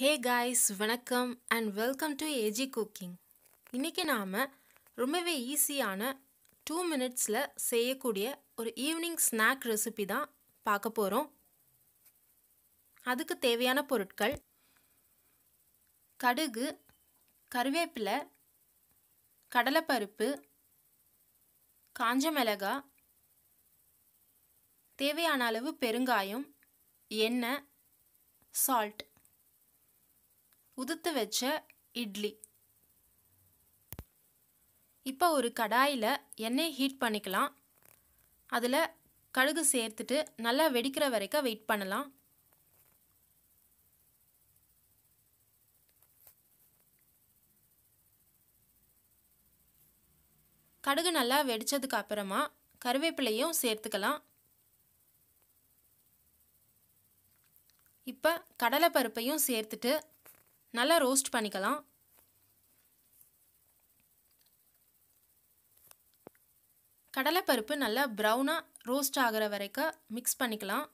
ஹே guys வணக்கம் and welcome to A G cooking இன்றைக்கி நாம் ரொம்பவே ஈஸியான டூ மினிட்ஸில் செய்யக்கூடிய ஒரு ஈவினிங் ஸ்நாக் ரெசிபி தான் பார்க்க போகிறோம் அதுக்கு தேவையான பொருட்கள் கடுகு கருவேப்பிலை கடலைப்பருப்பு காஞ்ச மிளகா தேவையான அளவு பெருங்காயம் எண்ணெய் சால்ட் உதுத்து வச்ச இட்லி இப்போ ஒரு கடாயில் எண்ணெய் ஹீட் பண்ணிக்கலாம் அதில் கடுகு சேர்த்துட்டு நல்லா வெடிக்கிற வரைக்கும் வெயிட் பண்ணலாம் கடுகு நல்லா வெடித்ததுக்கு அப்புறமா கருவேப்பிலையும் சேர்த்துக்கலாம் இப்போ கடலைப்பருப்பையும் சேர்த்துட்டு நல்லா ரோஸ்ட் பண்ணிக்கலாம் கடலைப்பருப்பு நல்லா ப்ரௌனாக ரோஸ்ட் ஆகிற வரைக்கும் மிக்ஸ் பண்ணிக்கலாம்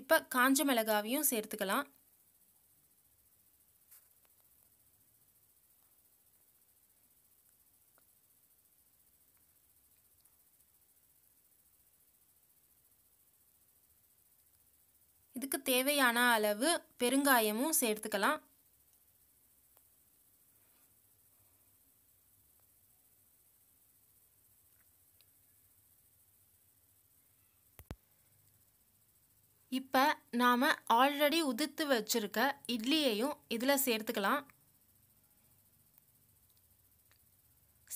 இப்போ காஞ்ச மிளகாவையும் சேர்த்துக்கலாம் இதுக்கு தேவையான அளவு பெருங்காயமும் சேர்த்துக்கலாம் இப்போ நாம் ஆல்ரெடி உதிர்த்து வச்சுருக்க இட்லியையும் இதில் சேர்த்துக்கலாம்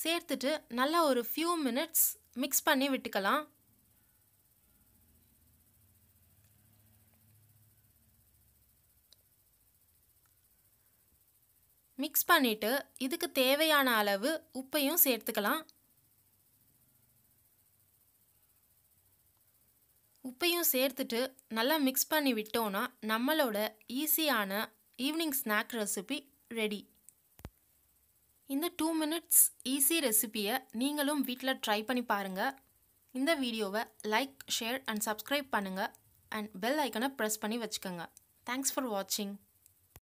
சேர்த்துட்டு நல்லா ஒரு ஃபியூ மினிட்ஸ் மிக்ஸ் பண்ணி விட்டுக்கலாம் மிக்ஸ் பண்ணிவிட்டு இதுக்கு தேவையான அளவு உப்பையும் சேர்த்துக்கலாம் உப்பையும் சேர்த்துட்டு நல்லா மிக்ஸ் பண்ணி விட்டோன்னா நம்மளோட ஈஸியான ஈவினிங் ஸ்நாக் ரெசிபி ரெடி இந்த டூ மினிட்ஸ் ஈஸி ரெசிபியை நீங்களும் வீட்டில் ட்ரை பண்ணி பாருங்கள் இந்த வீடியோவை லைக் ஷேர் அண்ட் சப்ஸ்கிரைப் பண்ணுங்கள் அண்ட் பெல் ஐக்கனை ப்ரெஸ் பண்ணி வச்சுக்கோங்க தேங்க்ஸ் ஃபார் வாட்சிங்